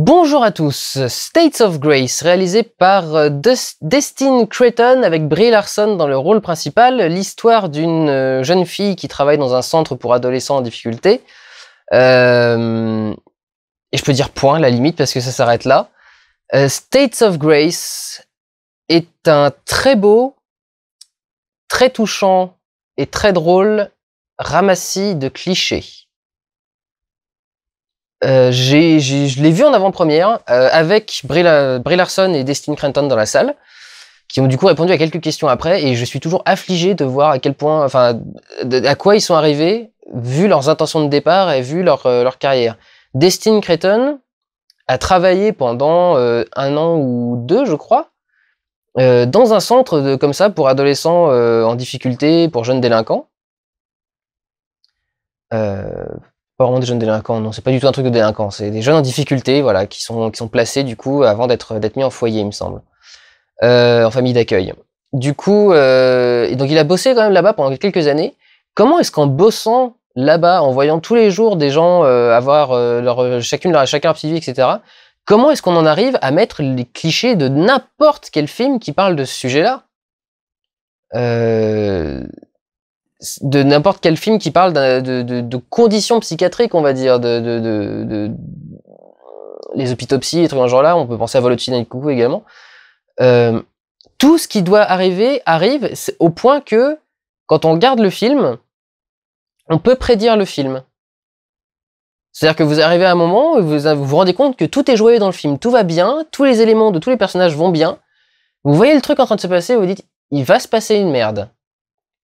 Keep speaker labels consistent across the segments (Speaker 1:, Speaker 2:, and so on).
Speaker 1: Bonjour à tous, States of Grace, réalisé par euh, Destin Destine Creighton avec Brie Larson dans le rôle principal, l'histoire d'une euh, jeune fille qui travaille dans un centre pour adolescents en difficulté. Euh, et je peux dire point, la limite, parce que ça s'arrête là. States of Grace est un très beau, très touchant et très drôle ramassis de clichés. Euh, je l'ai vu en avant-première euh, avec Brie, Larson et Destiny Cranton dans la salle, qui ont du coup répondu à quelques questions après, et je suis toujours affligé de voir à quel point, enfin, à quoi ils sont arrivés, vu leurs intentions de départ et vu leur, euh, leur carrière. Destiny Cranton a travaillé pendant un an ou deux, je crois, dans un centre de, comme ça pour adolescents en difficulté, pour jeunes délinquants pas vraiment des jeunes délinquants, non, c'est pas du tout un truc de délinquant, c'est des jeunes en difficulté, voilà, qui sont, qui sont placés du coup avant d'être mis en foyer, il me semble, euh, en famille d'accueil. Du coup, euh, et donc il a bossé quand même là-bas pendant quelques années. Comment est-ce qu'en bossant là-bas, en voyant tous les jours des gens euh, avoir leur, chacune leur, chacun leur vie, etc., comment est-ce qu'on en arrive à mettre les clichés de n'importe quel film qui parle de ce sujet-là de n'importe quel film qui parle de, conditions psychiatriques, on va dire, de, les hôpitopsies et trucs dans ce genre-là. On peut penser à Volotina et Coucou également. Euh, tout ce qui doit arriver arrive au point que quand on regarde le film, on peut prédire le film. C'est-à-dire que vous arrivez à un moment où vous vous, rendez compte que tout est joué dans le film, tout va bien, tous les éléments de tous les personnages vont bien. Vous voyez le truc en train de se passer, vous vous dites, il va se passer une merde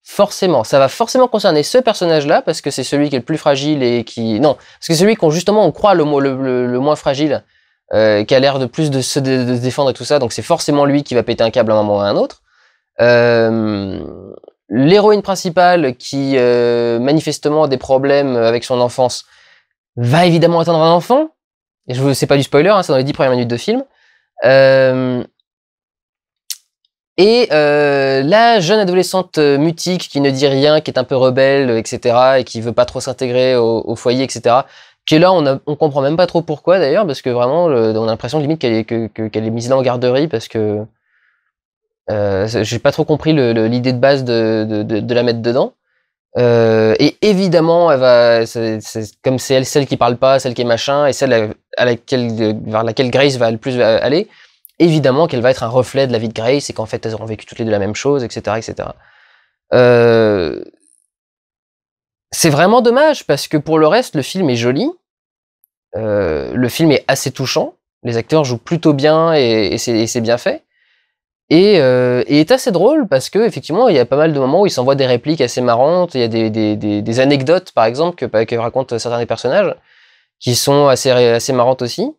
Speaker 1: forcément, ça va forcément concerner ce personnage-là parce que c'est celui qui est le plus fragile et qui non, parce que celui qu'on justement on croit le, moins fragile, euh, qui a l'air de plus de se, défendre et tout ça, donc c'est forcément lui qui va péter un câble à un moment ou à un autre. Euh, l'héroïne principale qui euh, manifestement a des problèmes avec son enfance va évidemment atteindre un enfant. Et je vous, c'est pas du spoiler, hein, c'est dans les dix premières minutes de film. Euh, et euh, la jeune adolescente euh, mutique qui ne dit rien, qui est un peu rebelle, etc., et qui veut pas trop s'intégrer au, foyer, etc., qui est là, on, a, comprend même pas trop pourquoi d'ailleurs, parce que vraiment, on a l'impression limite qu'elle est, mise là en garderie, parce que euh, j'ai pas trop compris l'idée de base de, la mettre dedans. Euh, et évidemment, elle va, comme c'est elle, celle qui parle pas, celle qui est machin, et celle vers laquelle Grace va le plus euh, aller, évidemment qu'elle va être un reflet de la vie de Grace et qu'en fait elles auront vécu toutes les deux la même chose, etc. etc. Euh, c'est vraiment dommage parce que pour le reste, le film est joli, euh, le film est assez touchant, les acteurs jouent plutôt bien et, c'est bien fait. Et, euh, est assez drôle parce que effectivement il y a pas mal de moments où il s'envoie des répliques assez marrantes, il y a des, anecdotes par exemple que, bah, que racontent certains des personnages qui sont assez, assez marrantes aussi.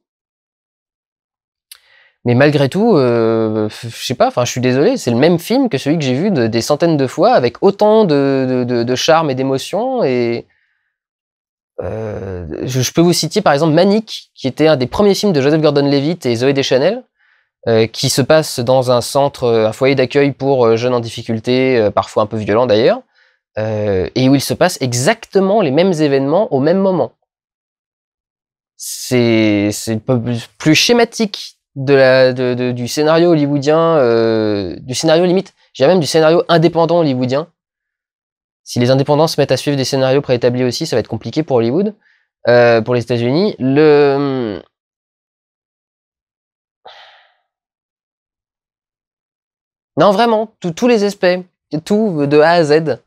Speaker 1: Mais malgré tout, euh, je sais pas, enfin, je suis désolé, c'est le même film que celui que j'ai vu des centaines de fois, avec autant de, charme et d'émotion. Et euh, je, peux vous citer par exemple Manic, qui était un des premiers films de Joseph Gordon-Levitt et Zoé Deschanel, euh, qui se passe dans un centre, euh, un foyer d'accueil pour euh, jeunes en difficulté, parfois un peu violent d'ailleurs, et où il se passe exactement les mêmes événements au même moment. C'est plus schématique de la, de, du scénario hollywoodien, euh, du scénario limite, j'ai même du scénario indépendant hollywoodien. Si les indépendants se mettent à suivre des scénarios préétablis aussi, ça va être compliqué pour Hollywood, euh, pour les États-Unis. Le... Non, vraiment, tous les aspects, tout de A à Z.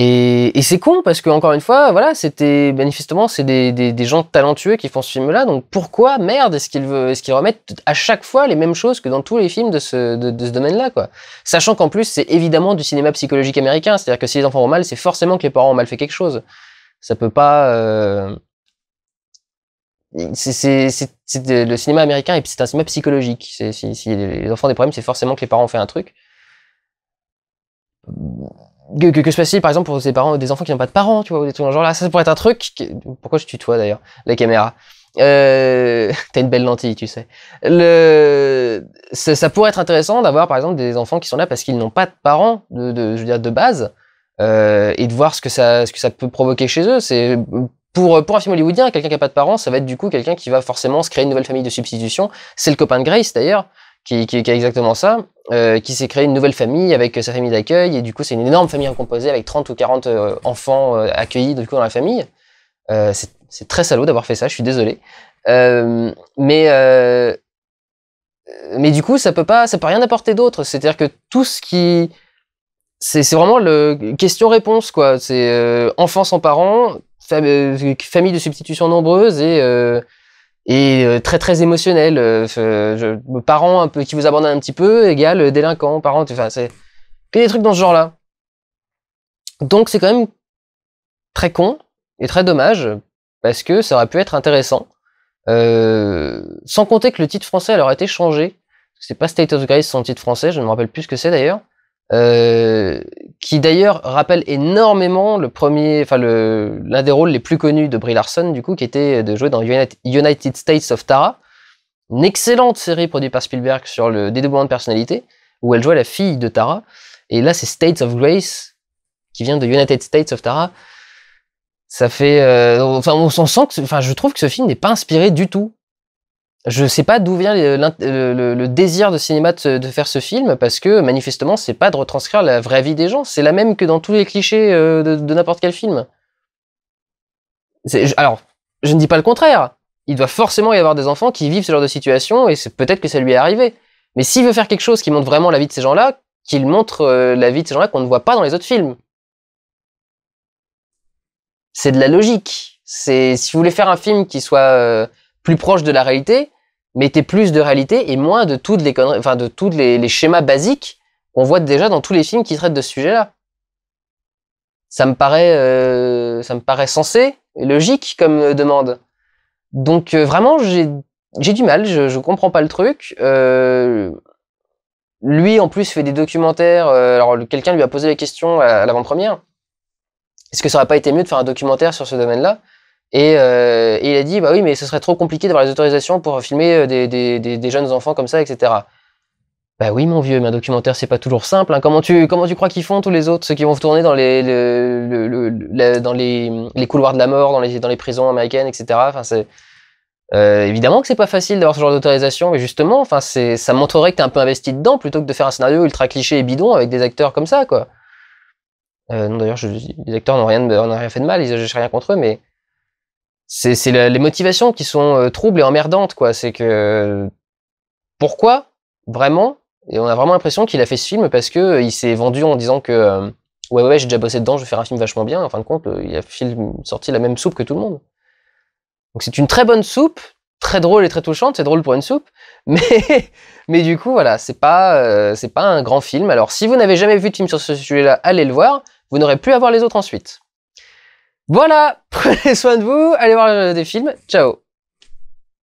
Speaker 1: Et, et c'est con parce que encore une fois, voilà, c'était manifestement c'est des, des, des, gens talentueux qui font ce film-là. Donc pourquoi merde est-ce qu'ils est-ce qu'ils remettent à chaque fois les mêmes choses que dans tous les films de ce, de, ce domaine-là, quoi. Sachant qu'en plus c'est évidemment du cinéma psychologique américain, c'est-à-dire que si les enfants ont mal, c'est forcément que les parents ont mal fait quelque chose. Ça peut pas. Euh... C'est le cinéma américain et puis c'est un cinéma psychologique. Si, si les enfants ont des problèmes, c'est forcément que les parents ont fait un truc que, que, que se passe-t-il par exemple pour des parents des enfants qui n'ont pas de parents, tu vois, ou des trucs genre là Ça pourrait être un truc. Pourquoi je tutoie d'ailleurs la caméra euh... T'as une belle lentille, tu sais. Le... Ça, pourrait être intéressant d'avoir par exemple des enfants qui sont là parce qu'ils n'ont pas de parents, de, de, je veux dire de base, euh, et de voir ce que ça, ce que ça peut provoquer chez eux. C'est pour, pour, un film hollywoodien, quelqu'un qui n'a pas de parents, ça va être du coup quelqu'un qui va forcément se créer une nouvelle famille de substitution. C'est le copain de Grace d'ailleurs qui, a exactement ça, euh, qui s'est créé une nouvelle famille avec euh, sa famille d'accueil. Et du coup, c'est une énorme famille recomposée avec 30 ou 40 euh, enfants accueillis du coup, dans la famille. c'est très salaud d'avoir fait ça, je suis désolé. mais, mais du coup, ça peut pas, ça peut rien apporter d'autre. C'est-à-dire que tout ce qui. C'est vraiment le question-réponse, quoi. C'est enfants sans parents, famille de substitution nombreuse et et euh, très très émotionnel. Euh, euh, je, parents un peu qui vous abandonnent un petit peu égale délinquant, parents. Enfin, c'est que des trucs dans ce genre-là. Donc c'est quand même très con et très dommage parce que ça aurait pu être intéressant. sans compter que le titre français aurait été changé. C'est pas State of Grace son titre français, je ne me rappelle plus ce que c'est d'ailleurs. Euh, qui d'ailleurs rappelle énormément le premier, enfin l'un des rôles les plus connus de Brie Larson du coup, qui était de jouer dans United States of Tara, une excellente série produite par Spielberg sur le dédoublement de personnalité, où elle jouait la fille de Tara. Et là, c'est States of Grace qui vient de United States of Tara. Ça fait, euh, enfin, on, on sent que, enfin, je trouve que ce film n'est pas inspiré du tout je ne sais pas d'où vient le, désir de cinéma de, faire ce film, parce que manifestement, c'est pas de retranscrire la vraie vie des gens. C'est la même que dans tous les clichés euh, de, n'importe quel film. alors, je ne dis pas le contraire. Il doit forcément y avoir des enfants qui vivent ce genre de situation, et c'est peut-être que ça lui est arrivé. Mais s'il veut faire quelque chose qui montre vraiment la vie de ces gens-là, qu'il montre euh, la vie de ces gens-là qu'on ne voit pas dans les autres films. C'est de la logique. C'est si vous voulez faire un film qui soit euh, plus proche de la réalité, mais mettez plus de réalité et moins de toutes les conneries, enfin de tous les, schémas basiques qu'on voit déjà dans tous les films qui traitent de ce sujet-là. Ça me paraît, euh, ça me paraît sensé et logique comme euh, demande. Donc euh, vraiment, j'ai, du mal, je, je comprends pas le truc. lui, en plus, fait des documentaires. alors, quelqu'un lui a posé la question à, à l'avant-première. Est-ce que ça aurait pas été mieux de faire un documentaire sur ce domaine-là euh, et, il a dit, bah oui, mais ce serait trop compliqué d'avoir les autorisations pour filmer euh, des, des, jeunes enfants comme ça, etc. Bah oui, mon vieux, mais un documentaire, c'est pas toujours simple. Hein. Comment, tu, comment tu crois qu'ils font tous les autres, ceux qui vont tourner dans les, dans les, couloirs de la mort, dans les, dans les prisons américaines, etc. Enfin, c'est, euh, évidemment que c'est pas facile d'avoir ce genre d'autorisation, mais justement, enfin, c'est, ça montrerait que t'es un peu investi dedans plutôt que de faire un scénario ultra cliché et bidon avec des acteurs comme ça, quoi. non, d'ailleurs, les acteurs n'ont rien, rien fait de mal, je n'ai rien contre eux, mais c'est les motivations qui sont euh, troubles et emmerdantes, quoi. C'est que pourquoi vraiment Et on a vraiment l'impression qu'il a fait ce film parce que euh, il s'est vendu en disant que euh, ouais ouais j'ai déjà bossé dedans, je vais faire un film vachement bien. En fin de compte, il a film, sorti la même soupe que tout le monde. Donc c'est une très bonne soupe, très drôle et très touchante. C'est drôle pour une soupe, mais mais du coup voilà, c'est pas c'est pas un grand film. Alors si vous n'avez jamais vu de film sur ce sujet-là, allez le voir. Vous n'aurez plus à voir les autres ensuite. Voilà, prenez soin de vous, allez voir euh, des films, ciao